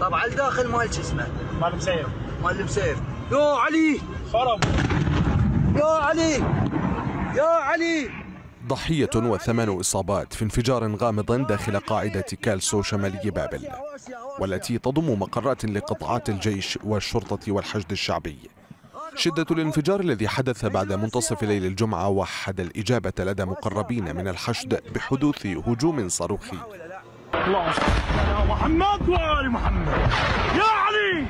طبعا الداخل مال شو اسمه؟ مال مسير مال المسير يا علي خرب يا علي يا علي ضحية وثمان إصابات في انفجار غامض داخل قاعدة كالسو شمالي بابل والتي تضم مقرات لقطعات الجيش والشرطة والحشد الشعبي شدة الانفجار الذي حدث بعد منتصف ليل الجمعة وحد الإجابة لدى مقربين من الحشد بحدوث هجوم صاروخي محمد وال محمد يا علي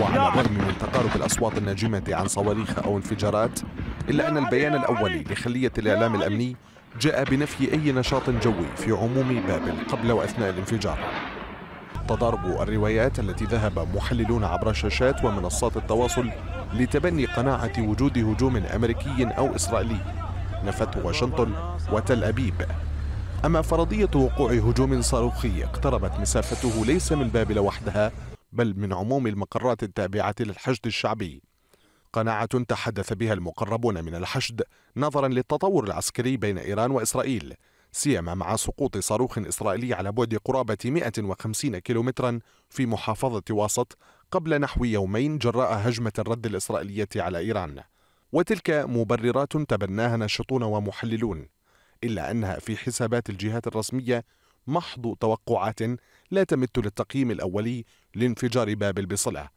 وعلى الرغم من تقارب الأصوات الناجمة عن صواريخ أو انفجارات إلا أن البيان الأولي لخلية الإعلام الأمني جاء بنفي أي نشاط جوي في عموم بابل قبل وأثناء الانفجار تضارب الروايات التي ذهب محللون عبر شاشات ومنصات التواصل لتبني قناعة وجود هجوم أمريكي أو إسرائيلي نفته واشنطن وتل أبيب أما فرضية وقوع هجوم صاروخي اقتربت مسافته ليس من بابل وحدها بل من عموم المقرات التابعة للحشد الشعبي قناعة تحدث بها المقربون من الحشد نظرا للتطور العسكري بين إيران وإسرائيل سيما مع سقوط صاروخ إسرائيلي على بعد قرابة 150 كيلومترا في محافظة واسط قبل نحو يومين جراء هجمة الرد الإسرائيلية على إيران وتلك مبررات تبناها ناشطون ومحللون إلا أنها في حسابات الجهات الرسمية محض توقعات لا تمت للتقييم الأولي لانفجار بابل بصلة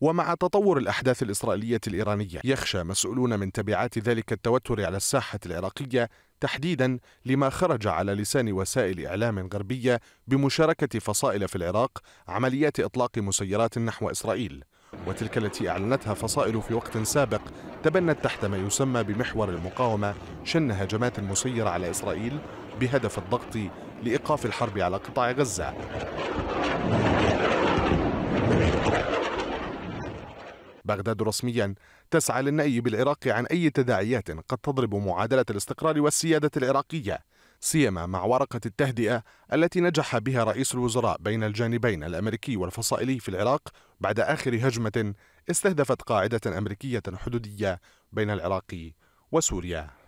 ومع تطور الأحداث الإسرائيلية الإيرانية يخشى مسؤولون من تبعات ذلك التوتر على الساحة العراقية تحديدا لما خرج على لسان وسائل إعلام غربية بمشاركة فصائل في العراق عمليات إطلاق مسيرات نحو إسرائيل وتلك التي أعلنتها فصائل في وقت سابق تبنت تحت ما يسمى بمحور المقاومة شن هجمات مسيرة على إسرائيل بهدف الضغط لإيقاف الحرب على قطاع غزة بغداد رسميا تسعى للنأي بالعراق عن أي تداعيات قد تضرب معادلة الاستقرار والسيادة العراقية سيما مع ورقة التهدئة التي نجح بها رئيس الوزراء بين الجانبين الأمريكي والفصائلي في العراق بعد آخر هجمة استهدفت قاعدة أمريكية حدودية بين العراق وسوريا